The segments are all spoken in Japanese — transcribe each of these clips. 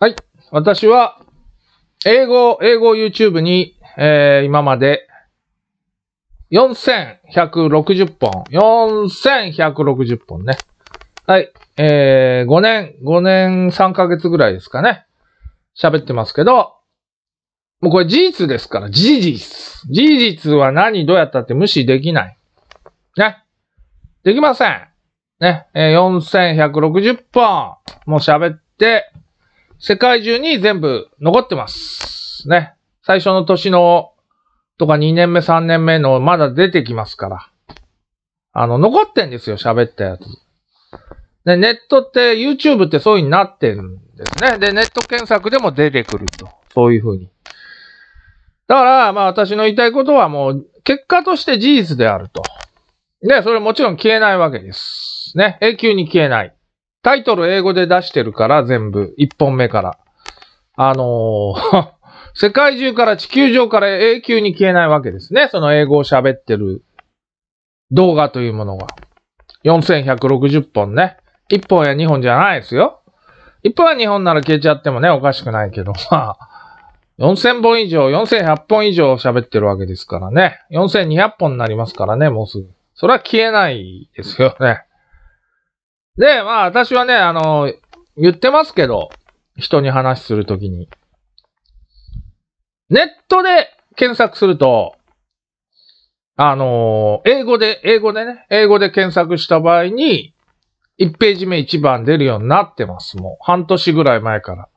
はい。私は、英語、英語 YouTube に、えー、今まで、4160本。4160本ね。はい。えー、5年、5年3ヶ月ぐらいですかね。喋ってますけど、もうこれ事実ですから、事実。事実は何、どうやったって無視できない。ね。できません。ね。えー、4160本も喋って、世界中に全部残ってます。ね。最初の年の、とか2年目、3年目の、まだ出てきますから。あの、残ってんですよ、喋ったやつ。で、ネットって、YouTube ってそういうになってるんですね。で、ネット検索でも出てくると。そういうふうに。だから、まあ私の言いたいことはもう、結果として事実であると。で、それもちろん消えないわけです。ね。永久に消えない。タイトル英語で出してるから、全部。一本目から。あのー 世界中から地球上から永久に消えないわけですね。その英語を喋ってる動画というものが。4160本ね。一本や二本じゃないですよ。一本や二本なら消えちゃってもね、おかしくないけど、まあ、4000本以上、4100本以上喋ってるわけですからね。4200本になりますからね、もうすぐ。それは消えないですよね。で、まあ私はね、あの、言ってますけど、人に話するときに。ネットで検索すると、あのー、英語で、英語でね、英語で検索した場合に、1ページ目1番出るようになってます。もう半年ぐらい前から。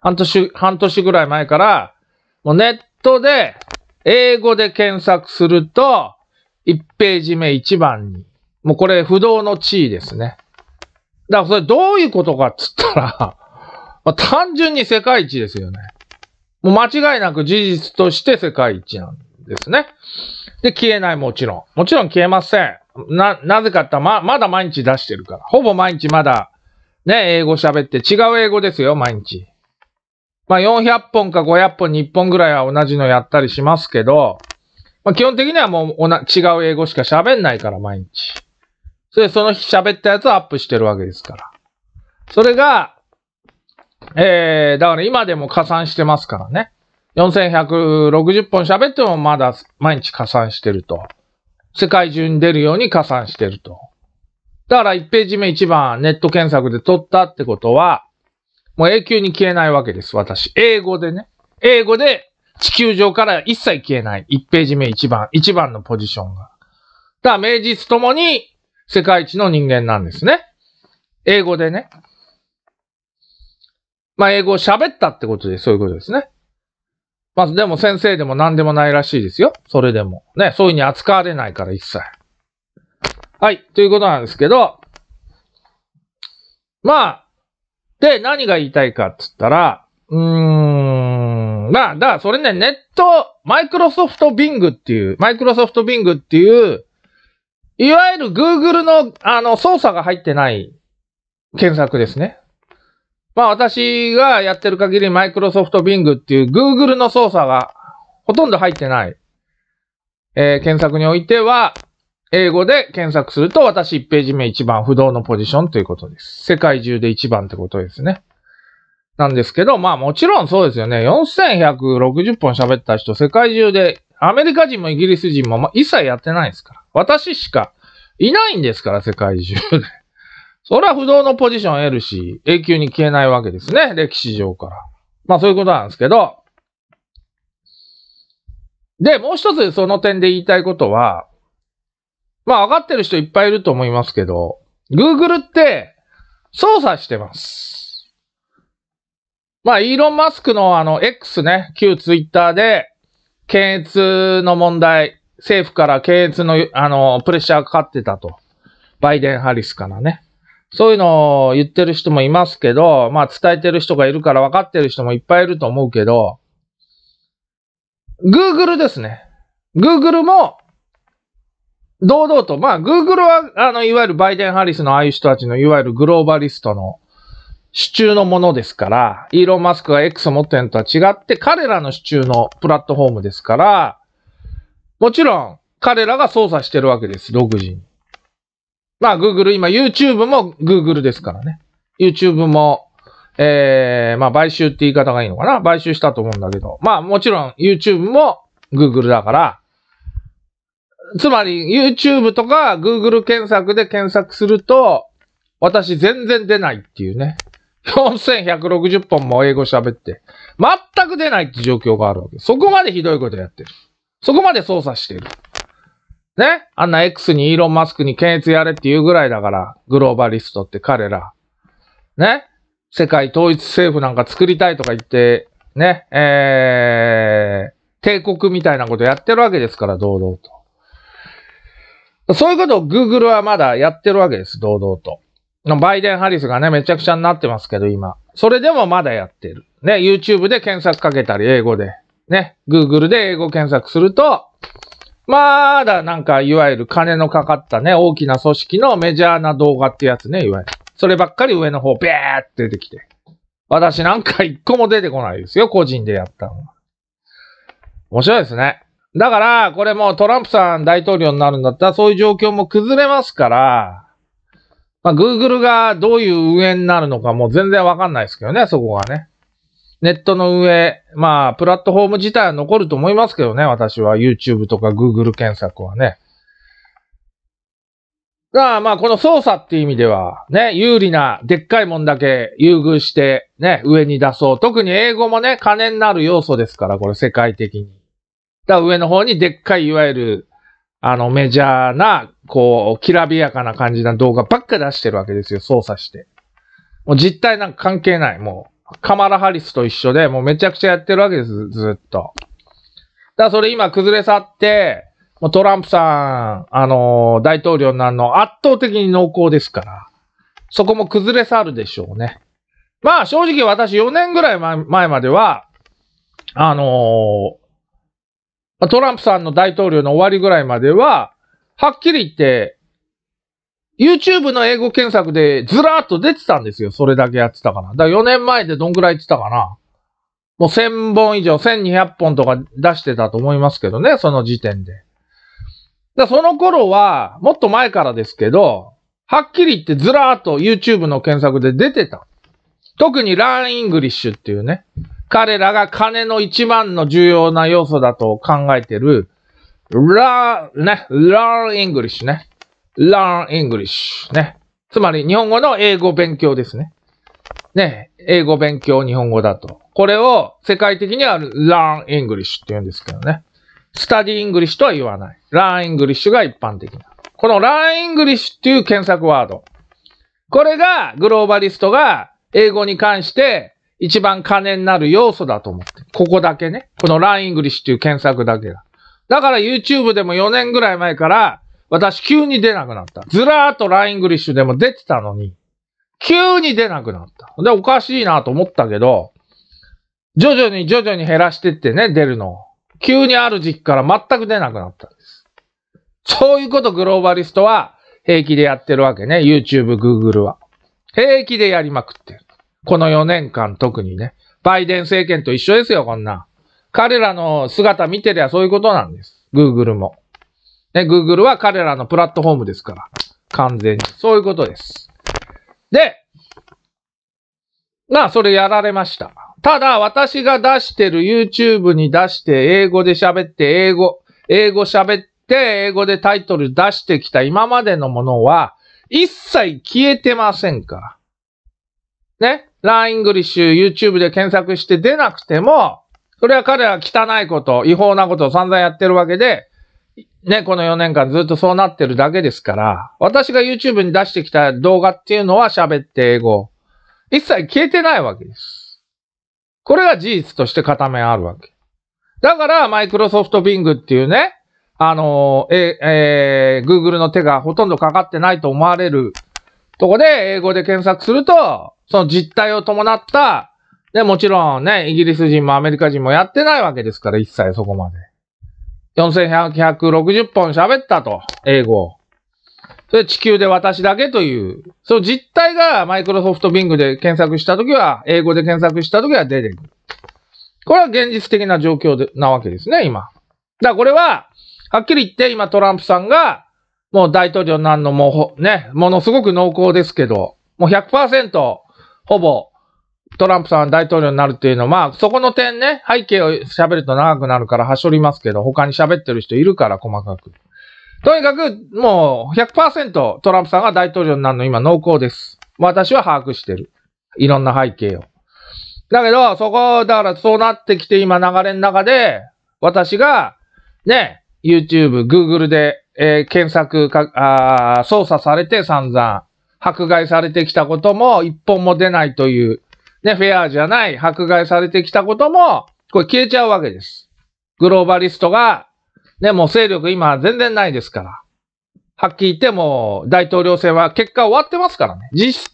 半年、半年ぐらい前から、もうネットで、英語で検索すると、1ページ目1番に、もうこれ不動の地位ですね。だからそれどういうことかっつったら まあ、単純に世界一ですよね。もう間違いなく事実として世界一なんですね。で、消えないもちろん。もちろん消えません。な、なぜかってま、まだ毎日出してるから。ほぼ毎日まだ、ね、英語喋って違う英語ですよ、毎日。まあ、400本か500本に1本ぐらいは同じのやったりしますけど、まあ、基本的にはもうおな違う英語しか喋んないから、毎日。それでその日喋ったやつをアップしてるわけですから。それが、えー、だから今でも加算してますからね。4160本喋ってもまだ毎日加算してると。世界中に出るように加算してると。だから1ページ目1番ネット検索で撮ったってことは、もう永久に消えないわけです、私。英語でね。英語で地球上から一切消えない。1ページ目1番、1番のポジションが。だから名実ともに世界一の人間なんですね。英語でね。まあ、英語を喋ったってことで、そういうことですね。まず、あ、でも先生でも何でもないらしいですよ。それでも。ね、そういうふうに扱われないから、一切。はい、ということなんですけど、まあ、で、何が言いたいかって言ったら、うーん、まあ、だからそれね、ネット、マイクロソフトビングっていう、マイクロソフトビングっていう、いわゆる Google の、あの、操作が入ってない検索ですね。まあ私がやってる限り Microsoft Bing っていう Google の操作がほとんど入ってない、えー、検索においては、英語で検索すると私1ページ目1番不動のポジションということです。世界中で1番ってことですね。なんですけど、まあもちろんそうですよね。4160本喋った人、世界中で、アメリカ人もイギリス人も、まあ、一切やってないですから。私しかいないんですから、世界中で。それは不動のポジションを得るし、永久に消えないわけですね、歴史上から。まあそういうことなんですけど。で、もう一つその点で言いたいことは、まあ分かってる人いっぱいいると思いますけど、Google って操作してます。まあ、イーロン・マスクのあの X ね、旧ツイッターで、検閲の問題、政府から検閲の、あの、プレッシャーかかってたと。バイデン・ハリスからね。そういうのを言ってる人もいますけど、まあ伝えてる人がいるから分かってる人もいっぱいいると思うけど、Google ですね。Google も、堂々と、まあ Google は、あの、いわゆるバイデン・ハリスのああいう人たちの、いわゆるグローバリストの支柱のものですから、イーロン・マスクが X を持ってるのとは違って、彼らの支柱のプラットフォームですから、もちろん、彼らが操作してるわけです、独自に。まあ、Google、今 YouTube も Google ですからね。YouTube も、えー、まあ、買収って言い方がいいのかな買収したと思うんだけど。まあ、もちろん YouTube も Google だから、つまり YouTube とか Google 検索で検索すると、私全然出ないっていうね。4160本も英語喋って、全く出ないって状況があるわけ。そこまでひどいことやってる。そこまで操作している。ねあんな X にイーロン・マスクに検閲やれっていうぐらいだから、グローバリストって彼ら。ね世界統一政府なんか作りたいとか言って、ね、えー、帝国みたいなことやってるわけですから、堂々と。そういうことを Google はまだやってるわけです、堂々と。バイデン・ハリスがね、めちゃくちゃになってますけど、今。それでもまだやってる。ね、YouTube で検索かけたり、英語で。ね、Google で英語検索すると、まだなんか、いわゆる金のかかったね、大きな組織のメジャーな動画ってやつね、いわゆる。そればっかり上の方、ビャーって出てきて。私なんか一個も出てこないですよ、個人でやったのは。面白いですね。だから、これもトランプさん大統領になるんだったら、そういう状況も崩れますから、まあ、Google がどういう運営になるのかもう全然わかんないですけどね、そこがね。ネットの上、まあ、プラットフォーム自体は残ると思いますけどね、私は YouTube とか Google 検索はね。あまあ、この操作っていう意味では、ね、有利な、でっかいもんだけ優遇して、ね、上に出そう。特に英語もね、金になる要素ですから、これ世界的に。だ上の方にでっかい、いわゆる、あの、メジャーな、こう、きらびやかな感じな動画ばっか出してるわけですよ、操作して。もう実態なんか関係ない、もう。カマラ・ハリスと一緒で、もうめちゃくちゃやってるわけです、ずっと。だからそれ今崩れ去って、もうトランプさん、あのー、大統領になるの圧倒的に濃厚ですから、そこも崩れ去るでしょうね。まあ正直私4年ぐらい前までは、あのー、トランプさんの大統領の終わりぐらいまでは、はっきり言って、YouTube の英語検索でずらーっと出てたんですよ。それだけやってたから。だから4年前でどんぐらい言ってたかな。もう1000本以上、1200本とか出してたと思いますけどね、その時点で。だその頃は、もっと前からですけど、はっきり言ってずらーっと YouTube の検索で出てた。特に Learn English っていうね、彼らが金の一番の重要な要素だと考えてる、ラね、Learn English ね。learn English ね。つまり日本語の英語勉強ですね。ね、英語勉強日本語だと。これを世界的には learn English って言うんですけどね。study English とは言わない。learn English が一般的な。この learn English っていう検索ワード。これがグローバリストが英語に関して一番金になる要素だと思って。ここだけね。この learn English っていう検索だけが。だから YouTube でも4年ぐらい前から私急に出なくなった。ずらーっとライングリッシュでも出てたのに、急に出なくなった。で、おかしいなと思ったけど、徐々に徐々に減らしてってね、出るのを。急にある時期から全く出なくなったんです。そういうことグローバリストは平気でやってるわけね。YouTube、Google は。平気でやりまくってる。この4年間特にね。バイデン政権と一緒ですよ、こんな。彼らの姿見てりゃそういうことなんです。Google も。ね、Google は彼らのプラットフォームですから。完全に。そういうことです。で、まあ、それやられました。ただ、私が出してる YouTube に出して、英語で喋って、英語、英語喋って、英語でタイトル出してきた今までのものは、一切消えてませんから。ね。ライングリッシュ YouTube で検索して出なくても、それは彼は汚いこと、違法なことを散々やってるわけで、ね、この4年間ずっとそうなってるだけですから、私が YouTube に出してきた動画っていうのは喋って英語。一切消えてないわけです。これが事実として片面あるわけ。だから、マイクロソフトビングっていうね、あの、え、えー、Google の手がほとんどかかってないと思われるとこで、英語で検索すると、その実態を伴った、で、もちろんね、イギリス人もアメリカ人もやってないわけですから、一切そこまで。4160本喋ったと、英語それ地球で私だけという、その実態がマイクロソフトビングで検索したときは、英語で検索したときは出てくる。これは現実的な状況でなわけですね、今。だからこれは、はっきり言って今トランプさんが、もう大統領なんのもうね、ものすごく濃厚ですけど、もう100%ほぼトランプさん大統領になるっていうのは、まあ、そこの点ね、背景を喋ると長くなるからはしょりますけど、他に喋ってる人いるから、細かく。とにかく、もう100%トランプさんが大統領になるの今濃厚です。私は把握してる。いろんな背景を。だけど、そこ、だからそうなってきて今流れの中で、私が、ね、YouTube、Google で、えー、検索か、あ操作されて散々、迫害されてきたことも一本も出ないという、ね、フェアじゃない、迫害されてきたことも、これ消えちゃうわけです。グローバリストが、ね、もう勢力今全然ないですから。はっきり言っても大統領選は結果終わってますからね。事実、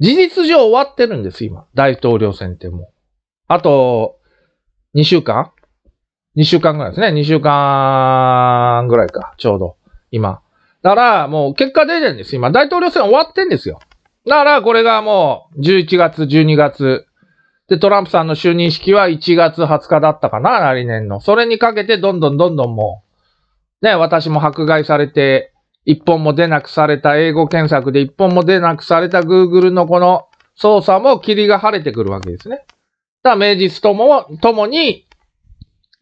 事実上終わってるんです、今。大統領選ってもう。あと、2週間 ?2 週間ぐらいですね。2週間ぐらいか、ちょうど。今。だから、もう結果出てるんです、今。大統領選終わってんですよ。だからこれがもう11月、12月。で、トランプさんの就任式は1月20日だったかな、来年の。それにかけてどんどんどんどんもう、ね、私も迫害されて、一本も出なくされた英語検索で一本も出なくされた Google のこの操作も霧が晴れてくるわけですね。だ名実とも、ともに、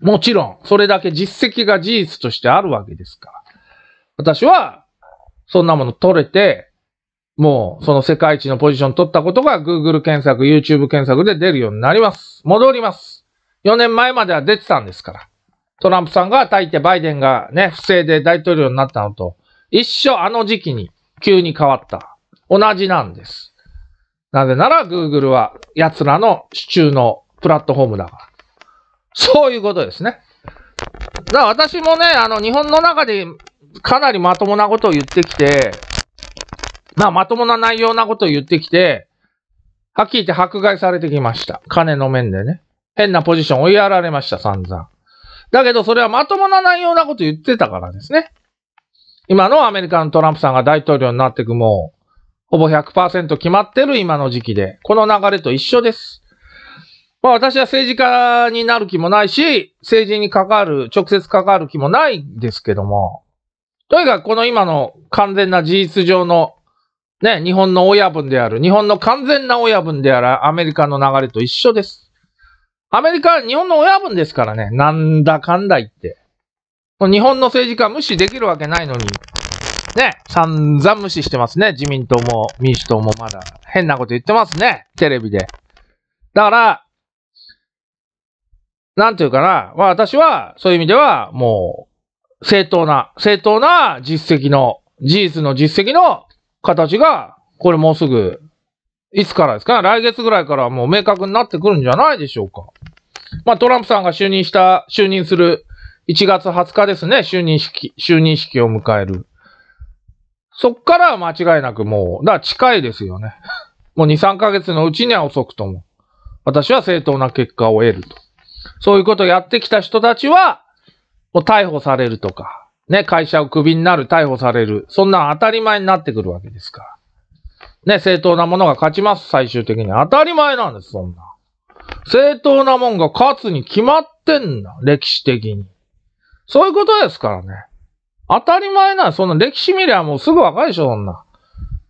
もちろん、それだけ実績が事実としてあるわけですから。私は、そんなもの取れて、もう、その世界一のポジション取ったことが Google 検索、YouTube 検索で出るようになります。戻ります。4年前までは出てたんですから。トランプさんが大抵バイデンがね、不正で大統領になったのと、一緒あの時期に急に変わった。同じなんです。なぜなら Google は奴らの支柱のプラットフォームだから。そういうことですね。だから私もね、あの日本の中でかなりまともなことを言ってきて、まあ、まともな内容なことを言ってきて、はっきり言って迫害されてきました。金の面でね。変なポジション追いやられました、散々。だけど、それはまともな内容なこと言ってたからですね。今のアメリカのトランプさんが大統領になっていくもう、ほぼ100%決まってる今の時期で、この流れと一緒です。まあ私は政治家になる気もないし、政治に関わる、直接関わる気もないんですけども、とにかくこの今の完全な事実上のね、日本の親分である、日本の完全な親分であるアメリカの流れと一緒です。アメリカは日本の親分ですからね、なんだかんだ言って。日本の政治家無視できるわけないのに、ね、散々無視してますね。自民党も民主党もまだ変なこと言ってますね。テレビで。だから、なんていうかな、まあ、私はそういう意味ではもう正当な、正当な実績の、事実の実績の形が、これもうすぐ、いつからですか来月ぐらいからもう明確になってくるんじゃないでしょうか。まあ、トランプさんが就任した、就任する1月20日ですね、就任式、就任式を迎える。そっからは間違いなくもう、だから近いですよね。もう2、3ヶ月のうちには遅くとも、私は正当な結果を得ると。そういうことをやってきた人たちは、もう逮捕されるとか、ね、会社をクビになる、逮捕される。そんな当たり前になってくるわけですから。ね、正当なものが勝ちます、最終的に。当たり前なんです、そんな。正当なもんが勝つに決まってんな、歴史的に。そういうことですからね。当たり前な、そんな歴史見りゃもうすぐわかるでしょ、そんな。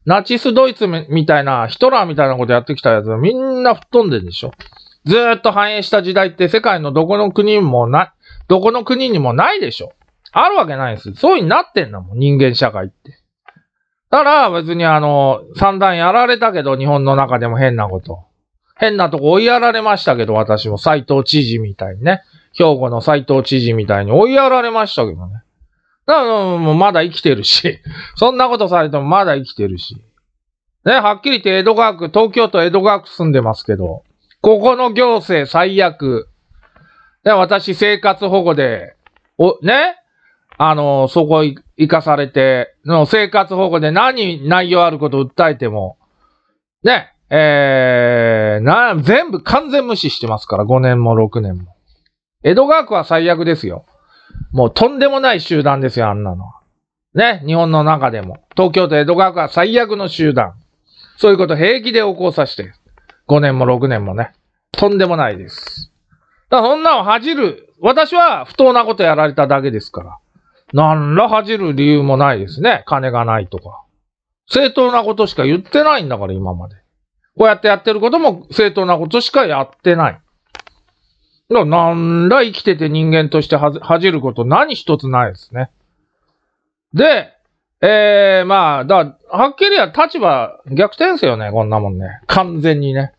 ナチスドイツみたいな、ヒトラーみたいなことやってきたやつみんな吹っ飛んでんでしょ。ずっと繁栄した時代って世界のどこの国もな、どこの国にもないでしょ。あるわけないですよ。そういうになってんだもん、人間社会って。だから別にあの、散々やられたけど、日本の中でも変なこと。変なとこ追いやられましたけど、私も斎藤知事みたいにね。兵庫の斎藤知事みたいに追いやられましたけどね。だから、もうまだ生きてるし。そんなことされてもまだ生きてるし。ね、はっきり言って江戸川区、東京都江戸川区住んでますけど、ここの行政最悪。で、私生活保護で、お、ねあの、そこ行かされて、の生活保護で何内容あること訴えても、ね、えー、な、全部完全無視してますから、5年も6年も。江戸川区は最悪ですよ。もうとんでもない集団ですよ、あんなのは。ね、日本の中でも。東京都江戸川区は最悪の集団。そういうこと平気で起こさせて。5年も6年もね。とんでもないです。だからそんなの恥じる。私は不当なことやられただけですから。何ら恥じる理由もないですね。金がないとか。正当なことしか言ってないんだから、今まで。こうやってやってることも正当なことしかやってない。だから何ら生きてて人間として恥じること何一つないですね。で、えー、まあ、だはっきりは立場逆転ですよね、こんなもんね。完全にね。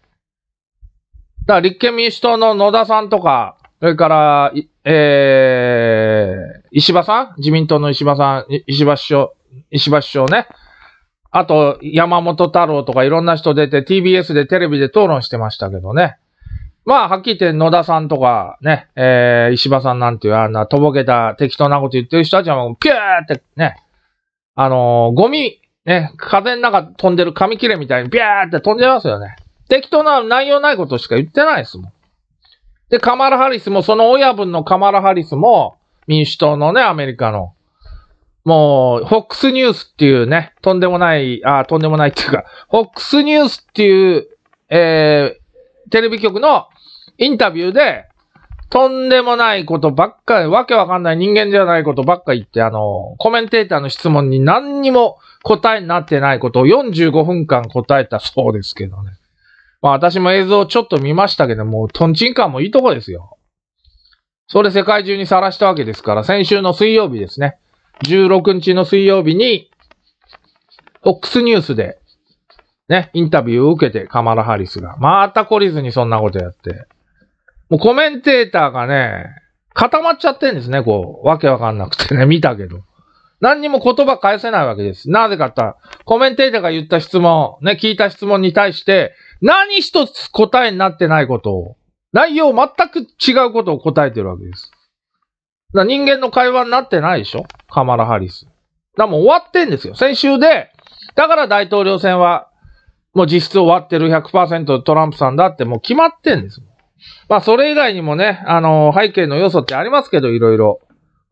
だから立憲民主党の野田さんとか、それから、えー、石破さん自民党の石破さん、石破首相、石破首相ね。あと、山本太郎とかいろんな人出て、TBS でテレビで討論してましたけどね。まあ、はっきり言って野田さんとかね、えー、石破さんなんていうあんなとぼけた適当なこと言ってる人たちはうピューってね、あのー、ゴミ、ね、風の中飛んでる紙切れみたいにピューって飛んでますよね。適当な内容ないことしか言ってないですもん。で、カマラ・ハリスも、その親分のカマラ・ハリスも、民主党のね、アメリカの。もう、FOX ニュースっていうね、とんでもない、あとんでもない っていうか、FOX ニュースっていう、えー、テレビ局のインタビューで、とんでもないことばっかり、わけわかんない人間じゃないことばっか言って、あの、コメンテーターの質問に何にも答えになってないことを45分間答えたそうですけどね。まあ私も映像ちょっと見ましたけども、とんちんかんもいいとこですよ。それ世界中にさらしたわけですから、先週の水曜日ですね。16日の水曜日に、OX ニュースで、ね、インタビューを受けて、カマラ・ハリスが。また懲りずにそんなことやって。もうコメンテーターがね、固まっちゃってんですね、こう。わけわかんなくてね、見たけど。何にも言葉返せないわけです。なぜかったコメンテーターが言った質問、ね、聞いた質問に対して、何一つ答えになってないことを内容全く違うことを答えてるわけです。だ人間の会話になってないでしょカマラ・ハリス。だもう終わってんですよ。先週で、だから大統領選は、もう実質終わってる100%トランプさんだってもう決まってんです。まあそれ以外にもね、あのー、背景の要素ってありますけど、いろいろ。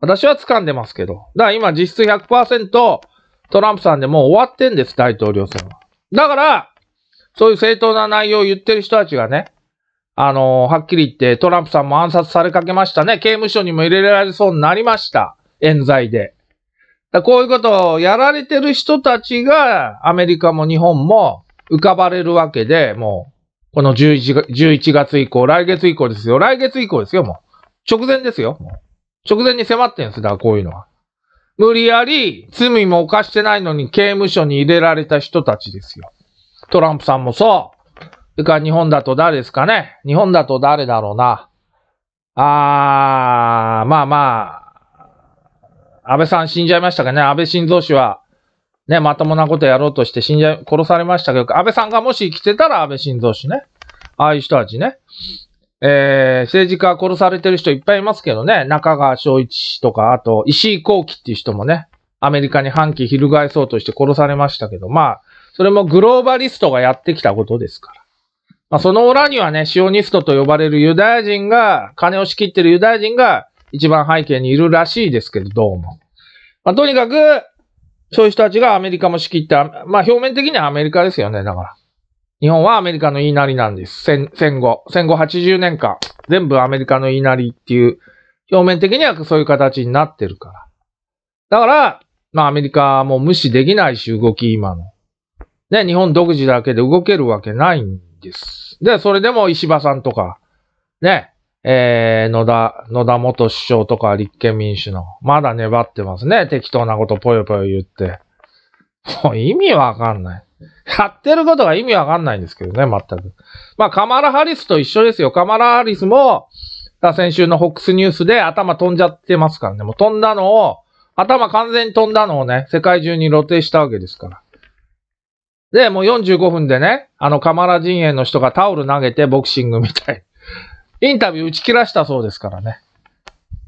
私は掴んでますけど。だから今実質100%トランプさんでもう終わってんです、大統領選は。だから、そういう正当な内容を言ってる人たちがね、あの、はっきり言ってトランプさんも暗殺されかけましたね。刑務所にも入れられそうになりました。冤罪で。だこういうことをやられてる人たちがアメリカも日本も浮かばれるわけで、もう、この 11, 11月以降、来月以降ですよ。来月以降ですよ、もう。直前ですよ。直前に迫ってんですだからこういうのは。無理やり罪も犯してないのに刑務所に入れられた人たちですよ。トランプさんもそう。それから日本だと誰ですかね日本だと誰だろうな。あー、まあまあ、安倍さん死んじゃいましたかね。安倍晋三氏は、ね、まともなことやろうとして死んじゃ殺されましたけど、安倍さんがもし生きてたら安倍晋三氏ね。ああいう人たちね。えー、政治家殺されてる人いっぱいいますけどね。中川昭一氏とか、あと、石井幸喜っていう人もね、アメリカに反旗翻そうとして殺されましたけど、まあ、それもグローバリストがやってきたことですから。まあ、その裏にはね、シオニストと呼ばれるユダヤ人が、金を仕切ってるユダヤ人が一番背景にいるらしいですけど、どうも。まあ、とにかく、そういう人たちがアメリカも仕切って、まあ、表面的にはアメリカですよね、だから。日本はアメリカの言いなりなんです。戦戦後。戦後80年間。全部アメリカの言いなりっていう、表面的にはそういう形になってるから。だから、まあアメリカも無視できないし、動き今の。ね、日本独自だけで動けるわけないんです。で、それでも石破さんとか、ね、えー、野田、野田元首相とか立憲民主の、まだ粘ってますね。適当なことぽよぽよ言って。もう意味わかんない。やってることが意味わかんないんですけどね、全く。まあ、カマラ・ハリスと一緒ですよ。カマラ・ハリスも、先週のックスニュースで頭飛んじゃってますからね。もう飛んだのを、頭完全に飛んだのをね、世界中に露呈したわけですから。で、もう45分でね、あの、カマラ陣営の人がタオル投げてボクシングみたい。インタビュー打ち切らしたそうですからね。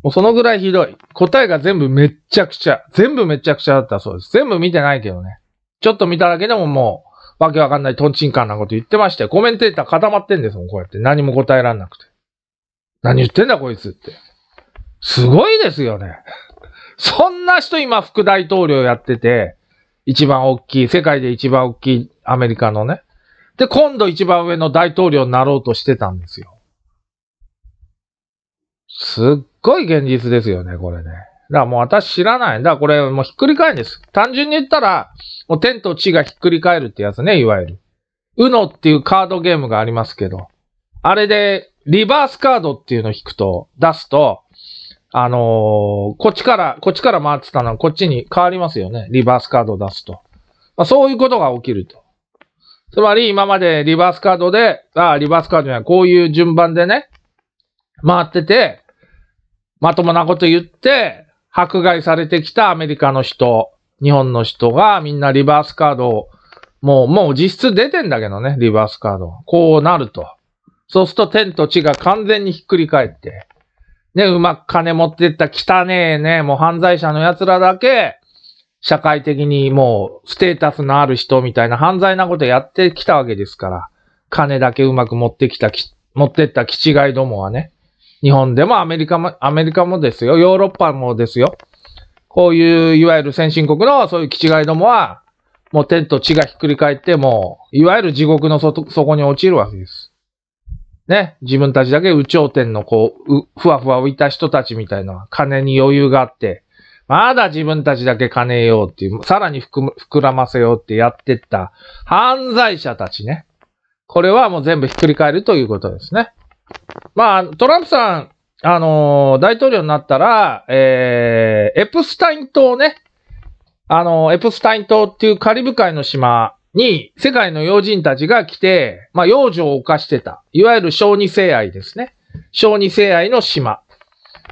もうそのぐらいひどい。答えが全部めっちゃくちゃ。全部めっちゃくちゃだったそうです。全部見てないけどね。ちょっと見ただけでももう、わけわかんないトンチンカンなこと言ってまして、コメンテーター固まってんですもん、こうやって。何も答えらんなくて。何言ってんだこいつって。すごいですよね。そんな人今副大統領やってて、一番大きい、世界で一番大きいアメリカのね。で、今度一番上の大統領になろうとしてたんですよ。すっごい現実ですよね、これね。だからもう私知らない。だからこれもうひっくり返るんです。単純に言ったら、もう天と地がひっくり返るってやつね、いわゆる。うのっていうカードゲームがありますけど、あれでリバースカードっていうのを引くと、出すと、あのー、こっちから、こっちから回ってたのはこっちに変わりますよね。リバースカードを出すと。まあ、そういうことが起きると。つまり今までリバースカードで、ああ、リバースカードにはこういう順番でね、回ってて、まともなこと言って、迫害されてきたアメリカの人、日本の人がみんなリバースカードを、もう、もう実質出てんだけどね、リバースカード。こうなると。そうすると天と地が完全にひっくり返って、ね、うまく金持ってった汚ねえね、もう犯罪者の奴らだけ、社会的にもうステータスのある人みたいな犯罪なことやってきたわけですから、金だけうまく持ってきた持ってった気違いどもはね、日本でもアメリカも、アメリカもですよ、ヨーロッパもですよ、こういういわゆる先進国のそういう気違いどもは、もう天と地がひっくり返って、もう、いわゆる地獄の底に落ちるわけです。ね、自分たちだけ宇頂天のこう、うふわふわ浮いた人たちみたいな、金に余裕があって、まだ自分たちだけ金ようっていう、さらに膨らませようってやってった犯罪者たちね。これはもう全部ひっくり返るということですね。まあ、トランプさん、あのー、大統領になったら、えー、エプスタイン島ね、あのー、エプスタイン島っていうカリブ海の島に世界の要人たちが来て、まあ、幼女を犯してた。いわゆる小児性愛ですね。小児性愛の島。ま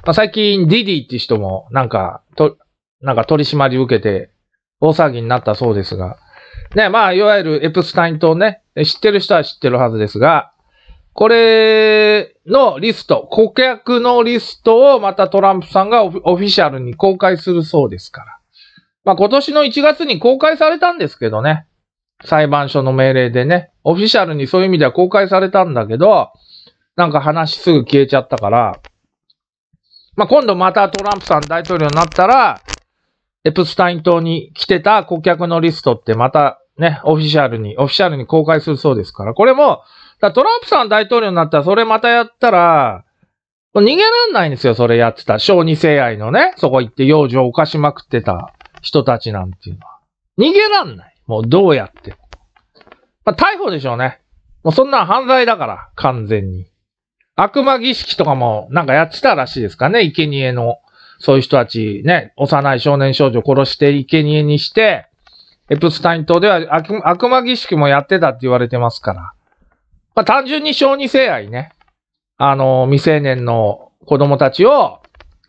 あ、最近ディディって人もなんか、と、なんか取り締まり受けて大騒ぎになったそうですが。ね、まあ、いわゆるエプスタイン島ね、知ってる人は知ってるはずですが、これのリスト、顧客のリストをまたトランプさんがオフィシャルに公開するそうですから。まあ今年の1月に公開されたんですけどね。裁判所の命令でね、オフィシャルにそういう意味では公開されたんだけど、なんか話すぐ消えちゃったから、まあ、今度またトランプさん大統領になったら、エプスタイン島に来てた顧客のリストってまたね、オフィシャルに、オフィシャルに公開するそうですから、これも、だトランプさん大統領になったらそれまたやったら、逃げらんないんですよ、それやってた。小児性愛のね、そこ行って幼女を犯しまくってた人たちなんていうのは。逃げらんない。もうどうやって。まあ、逮捕でしょうね。もうそんな犯罪だから、完全に。悪魔儀式とかもなんかやってたらしいですかね、生贄の。そういう人たちね、幼い少年少女殺して生贄にして、エプスタイン島では悪魔儀式もやってたって言われてますから。まあ単純に小児性愛ね。あの、未成年の子供たちを、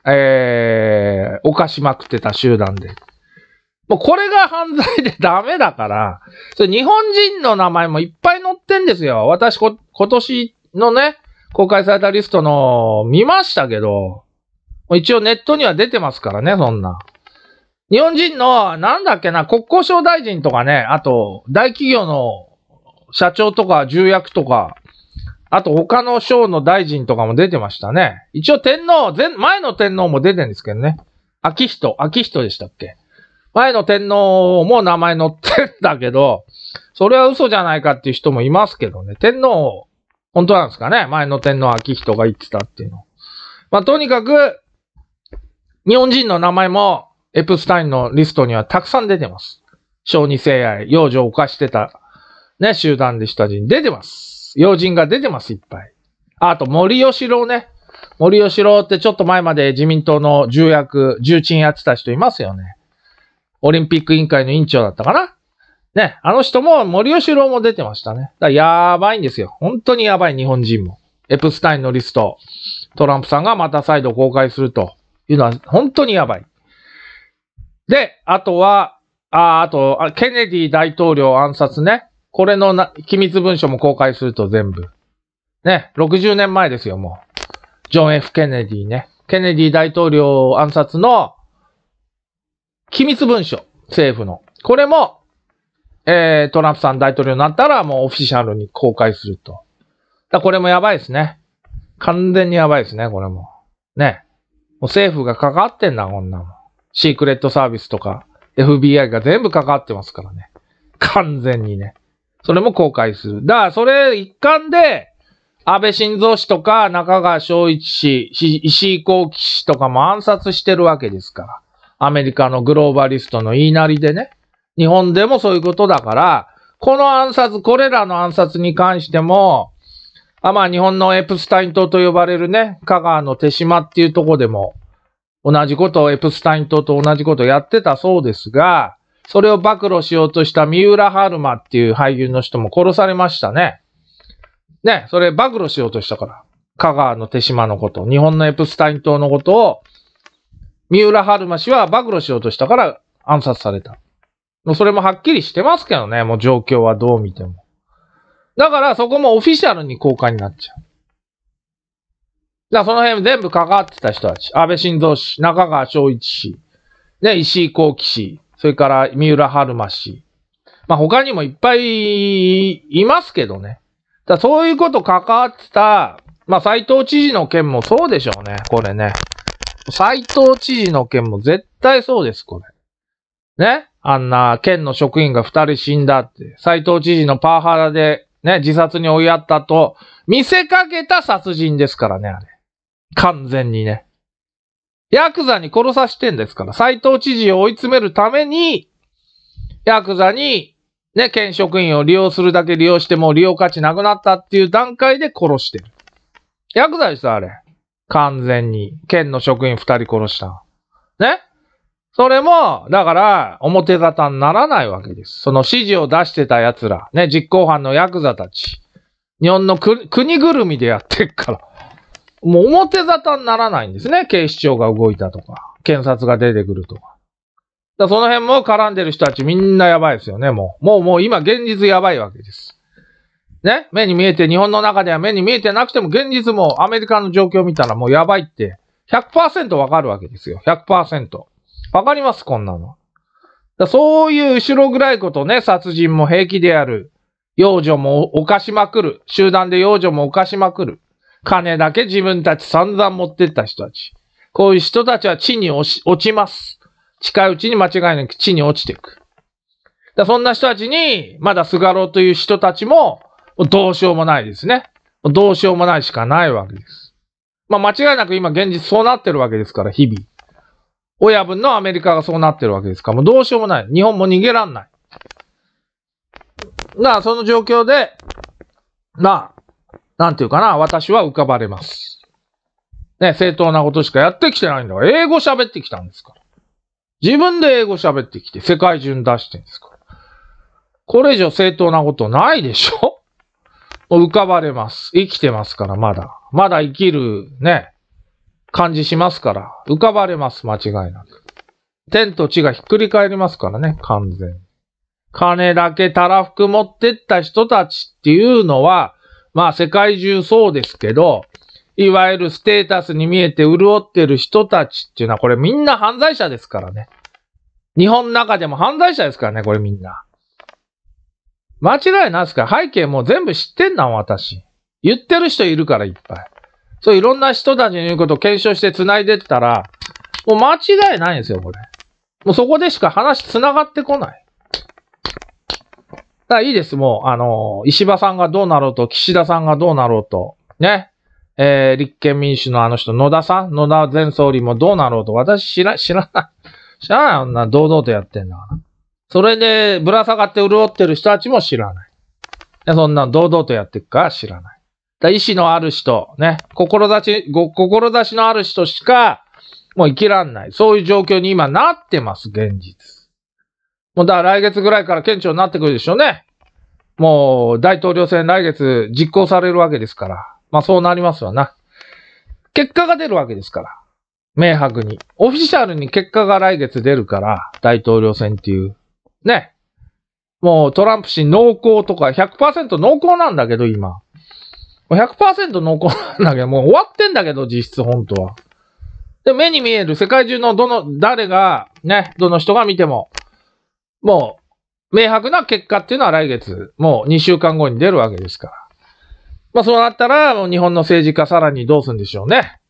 えー、犯しまくってた集団で。もうこれが犯罪でダメだから、それ日本人の名前もいっぱい載ってんですよ。私こ、今年のね、公開されたリストの見ましたけど、一応ネットには出てますからね、そんな。日本人の、なんだっけな、国交省大臣とかね、あと、大企業の社長とか重役とか、あと他の省の大臣とかも出てましたね。一応天皇、前の天皇も出てるんですけどね。秋人、秋人でしたっけ前の天皇も名前載ってんだけど、それは嘘じゃないかっていう人もいますけどね。天皇、本当なんですかね前の天皇昭仁が言ってたっていうの。まあ、とにかく、日本人の名前もエプスタインのリストにはたくさん出てます。小児性愛、幼女を犯してた、ね、集団でした人出てます。要人が出てます、いっぱい。あと、森吉郎ね。森吉郎ってちょっと前まで自民党の重役、重鎮やってた人いますよね。オリンピック委員会の委員長だったかなね、あの人も森吉郎も出てましたね。だやばいんですよ。本当にやばい日本人も。エプスタインのリスト、トランプさんがまた再度公開するというのは本当にやばい。で、あとは、あ、あとあ、ケネディ大統領暗殺ね。これのな機密文書も公開すると全部。ね、60年前ですよ、もう。ジョン・ F・ ケネディね。ケネディ大統領暗殺の機密文書、政府の。これも、えー、トランプさん大統領になったらもうオフィシャルに公開すると。だこれもやばいですね。完全にやばいですね、これも。ね。もう政府が関わってんだ、こんなもん。シークレットサービスとか、FBI が全部関わってますからね。完全にね。それも公開する。だから、それ一環で、安倍晋三氏とか中川昭一氏、石井幸喜氏とかも暗殺してるわけですから。アメリカのグローバリストの言いなりでね、日本でもそういうことだから、この暗殺、これらの暗殺に関しても、あまあ日本のエプスタイン島と呼ばれるね、香川の手島っていうとこでも、同じことをエプスタイン島と同じことをやってたそうですが、それを暴露しようとした三浦春馬っていう俳優の人も殺されましたね。ね、それ暴露しようとしたから。香川の手島のこと、日本のエプスタイン島のことを三浦春馬氏は暴露しようとしたから暗殺された。もうそれもはっきりしてますけどね、もう状況はどう見ても。だからそこもオフィシャルに公開になっちゃう。だその辺全部関わってた人たち。安倍晋三氏、中川昭一氏、ね、石井幸喜氏、それから三浦春馬氏。まあ他にもいっぱいいますけどね。だそういうこと関わってた、まあ斎藤知事の件もそうでしょうね、これね。斎藤知事の件も絶対そうです、これ。ねあんな、県の職員が二人死んだって、斎藤知事のパワハラで、ね、自殺に追いやったと、見せかけた殺人ですからね、あれ。完全にね。ヤクザに殺さしてんですから、斎藤知事を追い詰めるために、ヤクザに、ね、県職員を利用するだけ利用しても利用価値なくなったっていう段階で殺してる。ヤクザでしあれ。完全に。県の職員二人殺した。ねそれも、だから、表沙汰にならないわけです。その指示を出してた奴ら、ね、実行犯のヤクザたち。日本の国ぐるみでやってっから。もう表沙汰にならないんですね。警視庁が動いたとか、検察が出てくるとか。だその辺も絡んでる人たちみんなやばいですよね、もう。もうもう今現実やばいわけです。ね、目に見えて、日本の中では目に見えてなくても、現実もアメリカの状況を見たらもうやばいって、100%わかるわけですよ。100%。わかります、こんなの。だそういう後ろ暗いことね、殺人も平気でやる。幼女も犯しまくる。集団で幼女も犯しまくる。金だけ自分たち散々持ってった人たち。こういう人たちは地に落ちます。近いうちに間違いなく地に落ちていく。だそんな人たちに、まだ菅郎という人たちも、どうしようもないですね。どうしようもないしかないわけです。まあ間違いなく今現実そうなってるわけですから、日々。親分のアメリカがそうなってるわけですから、もうどうしようもない。日本も逃げらんない。なあ、その状況で、なあ、なんていうかな、私は浮かばれます。ね、正当なことしかやってきてないんだから、英語喋ってきたんですから。自分で英語喋ってきて、世界中に出してんですから。これ以上正当なことないでしょ浮かばれます。生きてますから、まだ。まだ生きる、ね、感じしますから、浮かばれます、間違いなく。天と地がひっくり返りますからね、完全。金だけたらふく持ってった人たちっていうのは、まあ世界中そうですけど、いわゆるステータスに見えて潤ってる人たちっていうのは、これみんな犯罪者ですからね。日本の中でも犯罪者ですからね、これみんな。間違いないですか背景も全部知ってんな、私。言ってる人いるからいっぱい。そういろんな人たちの言うことを検証して繋いでったら、もう間違いないんですよ、これ。もうそこでしか話繋がってこない。だからいいです、もう、あの、石破さんがどうなろうと、岸田さんがどうなろうと、ね。えー、立憲民主のあの人、野田さん野田前総理もどうなろうと、私知ら、知らない。知らない、女堂々とやってんだから。それでぶら下がって潤ってる人たちも知らない。そんなん堂々とやっていくか知らない。だ意志のある人、ね、志、ご、志のある人しか、もう生きらんない。そういう状況に今なってます、現実。もうだから来月ぐらいから県庁になってくるでしょうね。もう大統領選来月実行されるわけですから。まあそうなりますわな。結果が出るわけですから。明白に。オフィシャルに結果が来月出るから、大統領選っていう。ね。もうトランプ氏濃厚とか100%濃厚なんだけど、今。100%濃厚なんだけど、もう終わってんだけど、実質本当は。で、目に見える世界中のどの、誰が、ね、どの人が見ても、もう、明白な結果っていうのは来月、もう2週間後に出るわけですから。まあそうなったら、もう日本の政治家さらにどうするんでしょうね。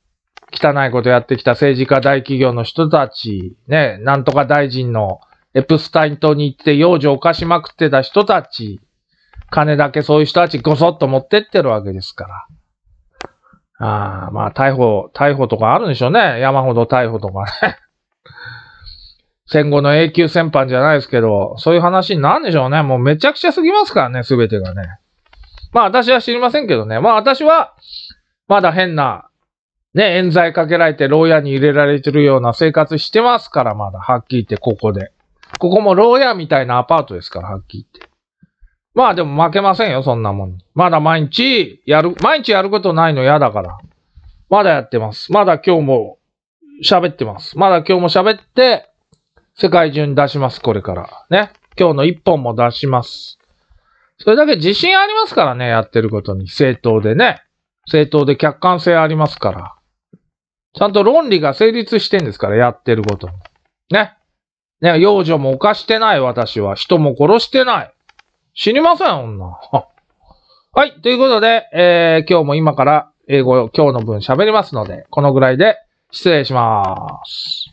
汚いことやってきた政治家大企業の人たち、ね、なんとか大臣のエプスタイン島に行って幼女を犯しまくってた人たち、金だけそういう人たちごそっと持ってってるわけですから。ああ、まあ、逮捕、逮捕とかあるんでしょうね。山ほど逮捕とかね。戦後の永久戦犯じゃないですけど、そういう話になんでしょうね。もうめちゃくちゃすぎますからね、すべてがね。まあ、私は知りませんけどね。まあ、私は、まだ変な、ね、冤罪かけられて牢屋に入れられてるような生活してますから、まだ、はっきり言ってここで。ここも牢屋みたいなアパートですから、はっきり言って。まあでも負けませんよ、そんなもんまだ毎日やる、毎日やることないの嫌だから。まだやってます。まだ今日も喋ってます。まだ今日も喋って、世界中に出します、これから。ね。今日の一本も出します。それだけ自信ありますからね、やってることに。正当でね。正当で客観性ありますから。ちゃんと論理が成立してんですから、やってることに。ね。ね、幼女も犯してない私は。人も殺してない。死にません、女。はい。ということで、えー、今日も今から英語、今日の分喋りますので、このぐらいで失礼します。